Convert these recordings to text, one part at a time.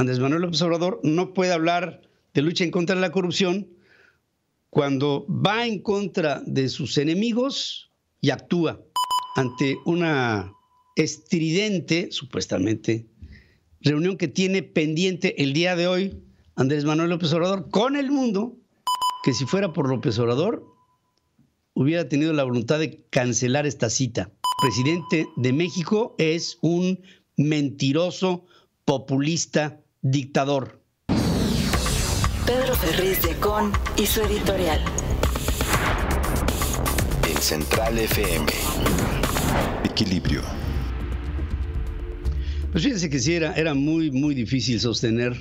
Andrés Manuel López Obrador no puede hablar de lucha en contra de la corrupción cuando va en contra de sus enemigos y actúa ante una estridente, supuestamente, reunión que tiene pendiente el día de hoy Andrés Manuel López Obrador con el mundo, que si fuera por López Obrador, hubiera tenido la voluntad de cancelar esta cita. El presidente de México es un mentiroso populista dictador. Pedro Ferriz de Con y su editorial. En Central FM. Equilibrio. Pues fíjense que sí, era, era muy, muy difícil sostener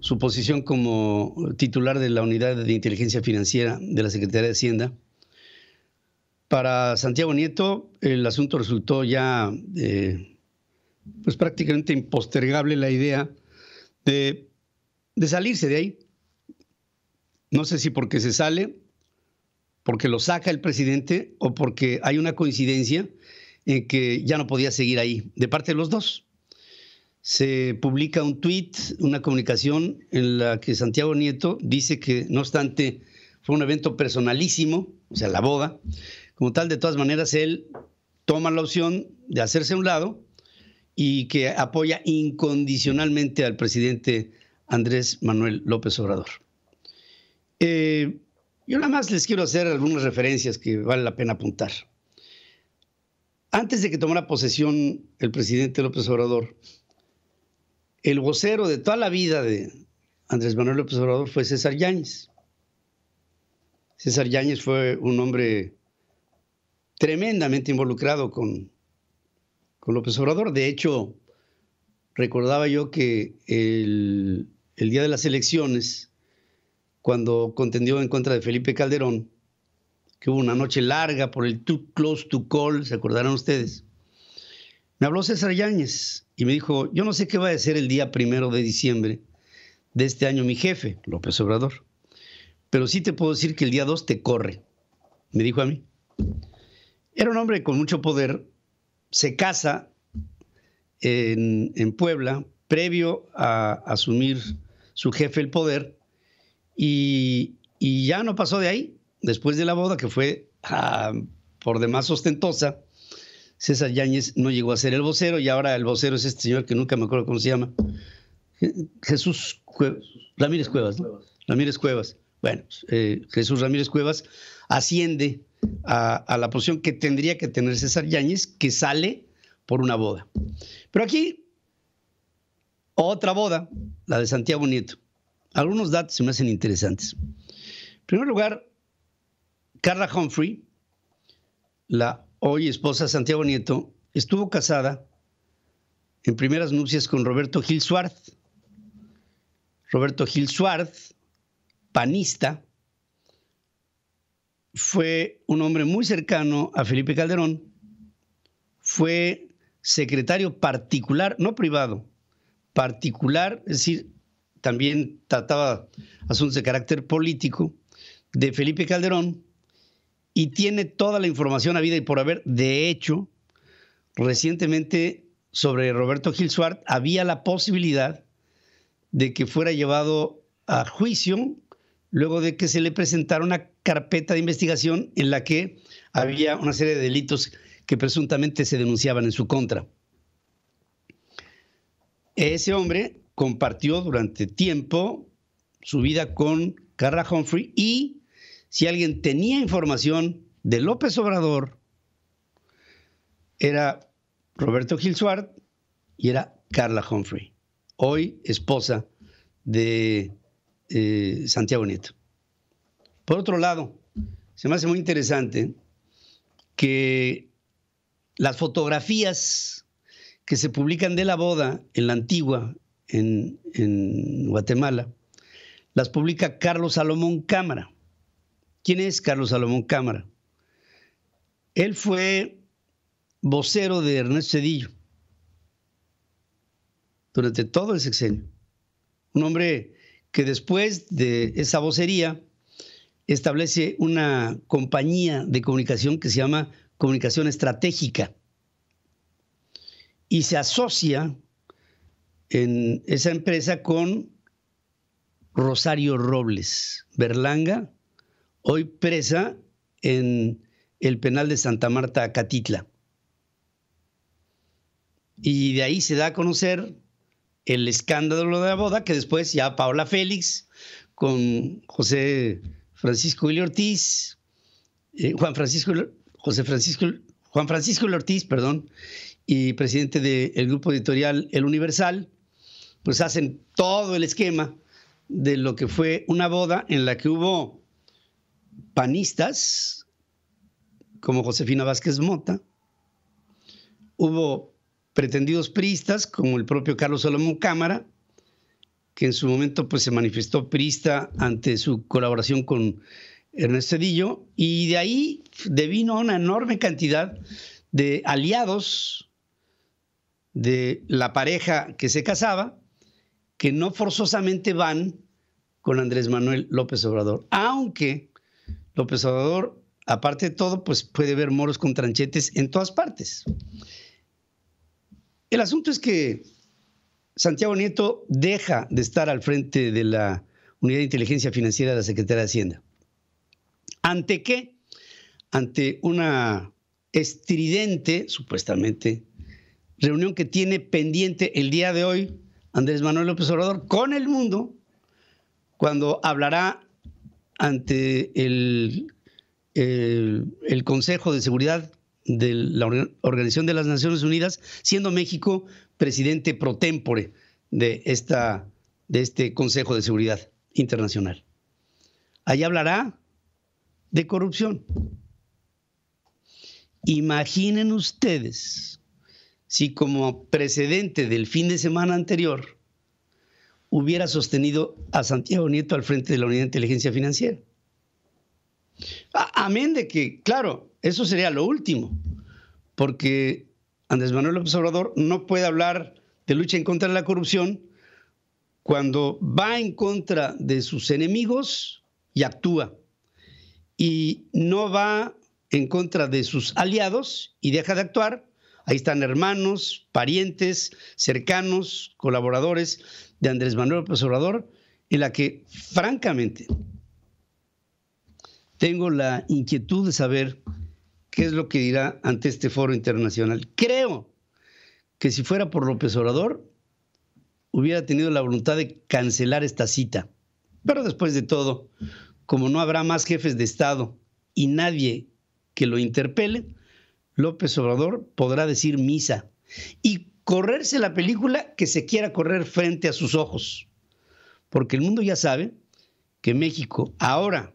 su posición como titular de la Unidad de Inteligencia Financiera de la Secretaría de Hacienda. Para Santiago Nieto, el asunto resultó ya eh, pues prácticamente impostergable la idea de, salirse de ahí. No sé si porque se sale, porque lo saca el presidente o porque hay una coincidencia en que ya no podía seguir ahí, de parte de los dos. Se publica un tuit, una comunicación en la que Santiago Nieto dice que, no obstante, fue un evento personalísimo, o sea, la boda, como tal, de todas maneras, él toma la opción de hacerse a un lado y que apoya incondicionalmente al presidente Andrés Manuel López Obrador. Eh, yo nada más les quiero hacer algunas referencias que vale la pena apuntar. Antes de que tomara posesión el presidente López Obrador, el vocero de toda la vida de Andrés Manuel López Obrador fue César Yáñez. César Yáñez fue un hombre tremendamente involucrado con con López Obrador. De hecho, recordaba yo que el, día de las elecciones, cuando contendió en contra de Felipe Calderón, que hubo una noche larga por el too close to call, se acordarán ustedes. Me habló César Yáñez y me dijo, yo no sé qué va a ser el día primero de diciembre de este año mi jefe, López Obrador, pero sí te puedo decir que el día 2 te corre, me dijo a mí. Era un hombre con mucho poder se casa en, Puebla previo a asumir su jefe el poder y, ya no pasó de ahí. Después de la boda, que fue ah, por demás ostentosa, César Yáñez no llegó a ser el vocero y ahora el vocero es este señor que nunca me acuerdo cómo se llama. Jesús Ramírez Cuevas. Ramírez Cuevas. Bueno, eh, Jesús Ramírez Cuevas asciende a, la posición que tendría que tener César Yáñez, que sale por una boda. Pero aquí, otra boda, la de Santiago Nieto. Algunos datos se me hacen interesantes. En primer lugar, Carla Humphrey, la hoy esposa de Santiago Nieto, estuvo casada en primeras nupcias con Roberto Gil Suárez. Roberto Gil Suárez, panista, fue un hombre muy cercano a Felipe Calderón, fue secretario particular, no privado, particular, es decir, también trataba asuntos de carácter político, de Felipe Calderón, y tiene toda la información habida y por haber. De hecho, recientemente sobre Roberto Gil Suárez había la posibilidad de que fuera llevado a juicio luego de que se le presentara una carpeta de investigación en la que había una serie de delitos que presuntamente se denunciaban en su contra. Ese hombre compartió durante tiempo su vida con Carla Humphrey y si alguien tenía información de López Obrador, era Roberto Gil y era Carla Humphrey, hoy esposa de eh, Santiago Nieto. Por otro lado, se me hace muy interesante que las fotografías que se publican de la boda en la antigua, en, Guatemala, las publica Carlos Salomón Cámara. ¿Quién es Carlos Salomón Cámara? Él fue vocero de Ernesto Cedillo durante todo el sexenio. Un hombre que después de esa vocería establece una compañía de comunicación que se llama Comunicación Estratégica y se asocia en esa empresa con Rosario Robles, Berlanga, hoy presa en el penal de Santa Marta, Catitla. Y de ahí se da a conocer el escándalo de la boda, que después ya Paola Félix con José Francisco L. Ortiz, eh, Juan Francisco, José Francisco, Juan Francisco Ortiz, perdón, y presidente del grupo editorial El Universal, pues hacen todo el esquema de lo que fue una boda en la que hubo panistas, como Josefina Vázquez Mota, hubo pretendidos priistas, como el propio Carlos Salomón Cámara, que en su momento pues, se manifestó prista ante su colaboración con Ernesto Cedillo, y de ahí devino una enorme cantidad de aliados de la pareja que se casaba, que no forzosamente van con Andrés Manuel López Obrador, aunque López Obrador, aparte de todo, pues puede ver moros con tranchetes en todas partes. El asunto es que Santiago Nieto deja de estar al frente de la Unidad de Inteligencia Financiera de la Secretaría de Hacienda. ¿Ante qué? Ante una estridente, supuestamente, reunión que tiene pendiente el día de hoy Andrés Manuel López Obrador con el mundo, cuando hablará ante el, Consejo de Seguridad de la Organización de las Naciones Unidas, siendo México presidente pro tempore de, esta, de este Consejo de Seguridad Internacional. Allí hablará de corrupción. Imaginen ustedes si como precedente del fin de semana anterior hubiera sostenido a Santiago Nieto al frente de la Unidad de Inteligencia Financiera. Amén de que, claro, eso sería lo último, porque Andrés Manuel López Obrador no puede hablar de lucha en contra de la corrupción cuando va en contra de sus enemigos y actúa, y no va en contra de sus aliados y deja de actuar. Ahí están hermanos, parientes, cercanos, colaboradores de Andrés Manuel López Obrador, en la que francamente tengo la inquietud de saber qué es lo que dirá ante este foro internacional. Creo que si fuera por López Obrador, hubiera tenido la voluntad de cancelar esta cita. Pero después de todo, como no habrá más jefes de Estado y nadie que lo interpele, López Obrador podrá decir misa y correrse la película que se quiera correr frente a sus ojos. Porque el mundo ya sabe que México ahora,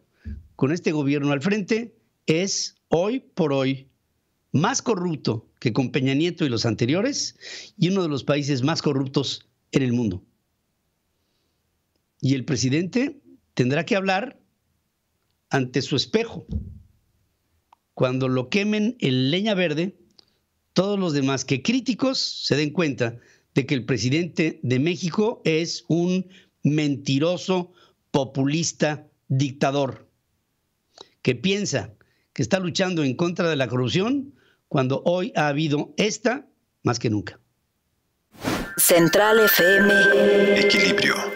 con este gobierno al frente, es hoy por hoy más corrupto que con Peña Nieto y los anteriores y uno de los países más corruptos en el mundo. Y el presidente tendrá que hablar ante su espejo. Cuando lo quemen en leña verde, todos los demás que críticos se den cuenta de que el presidente de México es un mentiroso, populista, dictador, que piensa que está luchando en contra de la corrupción cuando hoy ha habido esta más que nunca. Central FM. Equilibrio.